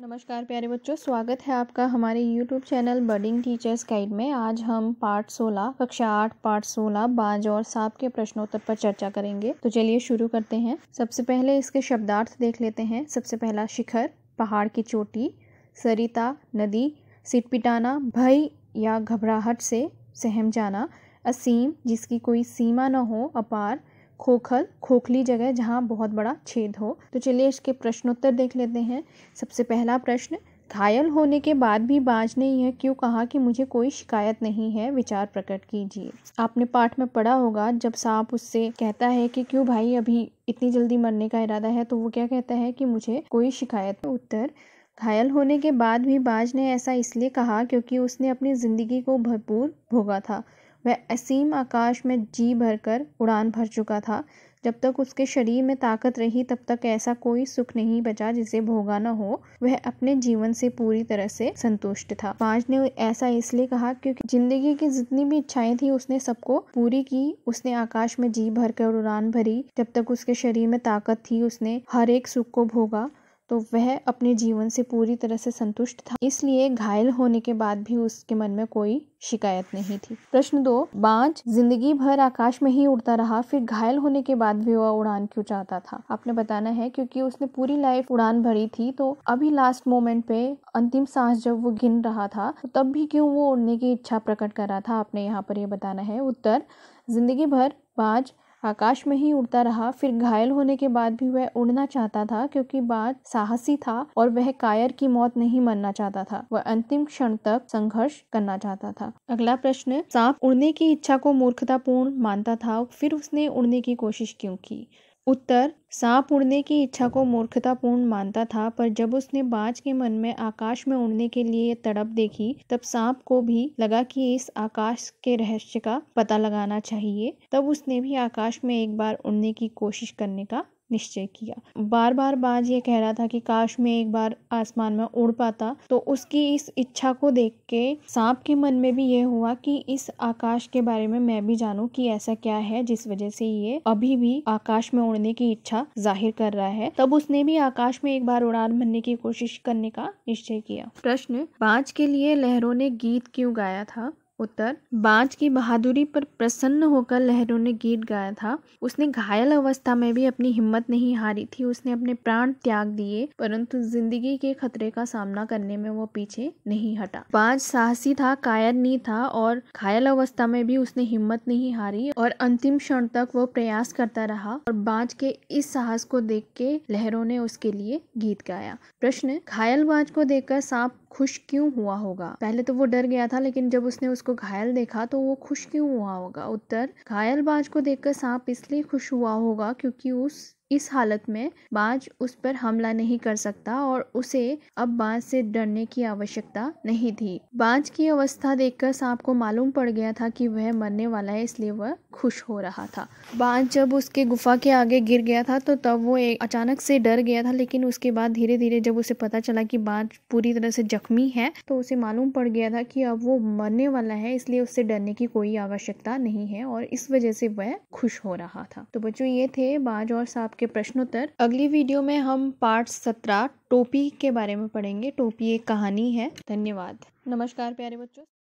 नमस्कार प्यारे बच्चों स्वागत है आपका हमारे YouTube channel birding teachers guide में आज हम पार्ट 16 कक्षा 8 पार्ट 16 बाज और सांप के प्रश्नोत्तर पर चर्चा करेंगे तो चलिए शुरू करते हैं सबसे पहले इसके शब्दार्थ देख लेते हैं सबसे पहला शिखर पहाड़ की चोटी सरिता नदी सिटपिटाना भय या घबराहट से सहम जाना असीम जिसकी कोई सीमा न हो अपार खोखल खोखली जगह जहाँ बहुत बड़ा छेद हो तो चलिए इसके प्रश्नोत्तर देख लेते हैं सबसे पहला प्रश्न घायल होने के बाद भी बाज ने यह क्यों कहा कि मुझे कोई शिकायत नहीं है विचार प्रकट कीजिए आपने पाठ में पढ़ा होगा जब सांप उससे कहता है कि क्यों भाई अभी इतनी जल्दी मरने का इरादा है तो वो क्या कहता है कि मुझे कोई शिकायत उत्तर घायल होने के बाद भी बाज ने ऐसा इसलिए कहा क्योंकि उसने अपनी ज़िंदगी को भरपूर भोगा था वह असीम आकाश में जी भरकर उड़ान भर चुका था जब तक उसके शरीर में ताकत रही तब तक ऐसा कोई सुख नहीं बचा जिसे भोगा ना हो वह अपने जीवन से पूरी तरह से संतुष्ट था पांच ने ऐसा इसलिए कहा क्योंकि जिंदगी की जितनी भी इच्छाएं थी उसने सबको पूरी की उसने आकाश में जी भरकर उड़ान भरी जब तक उसके शरीर में ताकत थी उसने हर एक सुख को भोगा तो वह अपने जीवन से पूरी तरह से संतुष्ट था इसलिए घायल होने के बाद भी उसके मन में कोई शिकायत नहीं थी प्रश्न दो बाज जिंदगी भर आकाश में ही उड़ता रहा फिर घायल होने के बाद भी वह उड़ान क्यों चाहता था आपने बताना है क्योंकि उसने पूरी लाइफ उड़ान भरी थी तो अभी लास्ट मोमेंट पे अंतिम सांस जब वो गिन रहा था तो तब भी क्यों वो उड़ने की इच्छा प्रकट कर रहा था आपने यहाँ पर यह बताना है उत्तर जिंदगी भर बाज आकाश में ही उड़ता रहा फिर घायल होने के बाद भी वह उड़ना चाहता था क्योंकि बाद साहसी था और वह कायर की मौत नहीं मरना चाहता था वह अंतिम क्षण तक संघर्ष करना चाहता था अगला प्रश्न सांप उड़ने की इच्छा को मूर्खतापूर्ण मानता था फिर उसने उड़ने की कोशिश क्यों की उत्तर सांप उड़ने की इच्छा को मूर्खतापूर्ण मानता था पर जब उसने बाज के मन में आकाश में उड़ने के लिए तड़प देखी तब सांप को भी लगा कि इस आकाश के रहस्य का पता लगाना चाहिए तब उसने भी आकाश में एक बार उड़ने की कोशिश करने का निश्चय किया बार बार बाज ये कह रहा था कि काश मैं एक बार आसमान में उड़ पाता तो उसकी इस इच्छा को देख के सांप के मन में भी ये हुआ कि इस आकाश के बारे में मैं भी जानूं कि ऐसा क्या है जिस वजह से ये अभी भी आकाश में उड़ने की इच्छा जाहिर कर रहा है तब उसने भी आकाश में एक बार उड़ान भरने की कोशिश करने का निश्चय किया प्रश्न बाज के लिए लहरों ने गीत क्यों गाया था उत्तर बाज की बहादुरी पर प्रसन्न होकर लहरों ने गीत गाया था उसने घायल अवस्था में भी अपनी हिम्मत नहीं हारी थी उसने अपने प्राण त्याग दिए परंतु जिंदगी के खतरे का सामना करने में वो पीछे नहीं हटा बाज साहसी था कायर नहीं था और घायल अवस्था में भी उसने हिम्मत नहीं हारी और अंतिम क्षण तक वो प्रयास करता रहा और बाज के इस साहस को देख के लहरों ने उसके लिए गीत गाया प्रश्न घायल बाज को देखकर सांप खुश क्यों हुआ होगा पहले तो वो डर गया था लेकिन जब उसने उसको को घायल देखा तो वो खुश क्यों हुआ होगा उत्तर घायल बाज को देखकर सांप इसलिए खुश हुआ होगा क्योंकि उस इस हालत में बाज उस पर हमला नहीं कर सकता और उसे अब बाज से डरने की आवश्यकता नहीं थी बाज की अवस्था देखकर सांप को मालूम पड़ गया था कि वह मरने वाला है इसलिए वह खुश हो रहा था बाज जब उसके गुफा के आगे गिर गया था तो तब वो एक अचानक से डर गया था लेकिन उसके बाद धीरे धीरे जब उसे पता चला कि बाज पूरी तरह से जख्मी है तो उसे मालूम पड़ गया था कि अब वो मरने वाला है इसलिए उससे डरने की कोई आवश्यकता नहीं है और इस वजह से वह खुश हो रहा था तो बच्चों ये थे बाज और सांप आपके प्रश्नोत्तर अगली वीडियो में हम पार्ट सत्रह टोपी के बारे में पढ़ेंगे टोपी एक कहानी है धन्यवाद नमस्कार प्यारे बच्चों